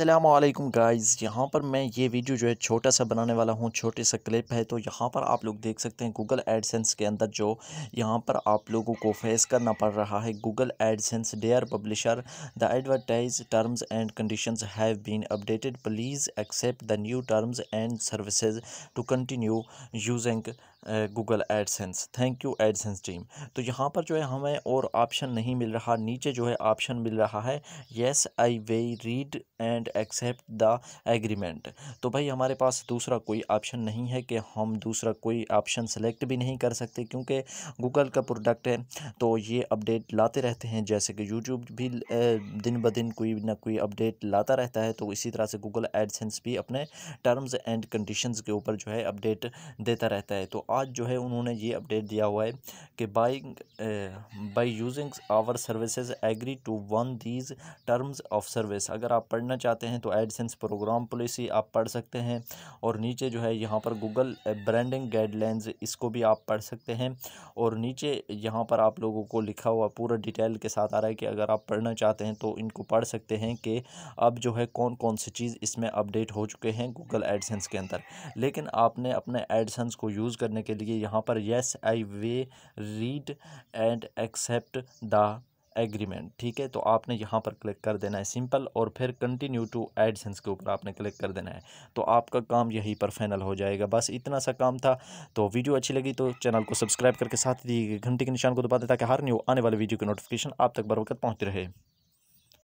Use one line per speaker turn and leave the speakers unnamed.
अल्लाम गाइस यहाँ पर मैं ये वीडियो जो है छोटा सा बनाने वाला हूँ छोटे सा क्लिप है तो यहाँ पर आप लोग देख सकते हैं गूगल एडसेंस के अंदर जो यहाँ पर आप लोगों को फेस करना पड़ रहा है Google AdSense dear publisher the advertise terms and conditions have been updated please accept the new terms and services to continue using Google AdSense thank you AdSense team तो यहाँ पर जो है हमें और ऑप्शन नहीं मिल रहा नीचे जो है ऑप्शन मिल रहा है yes I've read and accept the agreement तो भाई हमारे पास दूसरा कोई ऑप्शन नहीं है कि हम दूसरा कोई ऑप्शन सेलेक्ट भी नहीं कर सकते क्योंकि गूगल का प्रोडक्ट है तो ये अपडेट लाते रहते हैं जैसे कि यूट्यूब भी दिन ब दिन कोई ना कोई अपडेट लाता रहता है तो इसी तरह से गूगल एडसेंस भी अपने टर्म्स एंड कंडीशंस के ऊपर जो है अपडेट देता रहता है तो आज जो है उन्होंने ये अपडेट दिया हुआ है कि buying by using our services agree to one these terms of service अगर आप पढ़ना चाहते हैं तो एडसेंस प्रोग्राम पॉलिसी आप पढ़ सकते हैं और नीचे जो है यहाँ पर गूगल ब्रांडिंग गाइडलाइंस इसको भी आप पढ़ सकते हैं और नीचे यहाँ पर आप लोगों को लिखा हुआ पूरा डिटेल के साथ आ रहा है कि अगर आप पढ़ना चाहते हैं तो इनको पढ़ सकते हैं कि अब जो है कौन कौन सी चीज़ इसमें अपडेट हो चुके हैं गूगल एडसेंस के अंदर लेकिन आपने अपने एडसेंस को यूज़ करने करने के लिए यहाँ पर yes I've read and accept the agreement ठीक है तो आपने यहाँ पर क्लिक कर देना है सिंपल और फिर कंटिन्यू टू एडसेंस के ऊपर आपने क्लिक कर देना है तो आपका काम यहीं पर फाइनल हो जाएगा बस इतना सा काम था तो वीडियो अच्छी लगी तो चैनल को सब्सक्राइब करके साथ दिए घंटे के निशान को दबा दें ताकि हर न्यू आने वाले वीडियो की नोटिफिकेशन आप तक बर वक्त रहे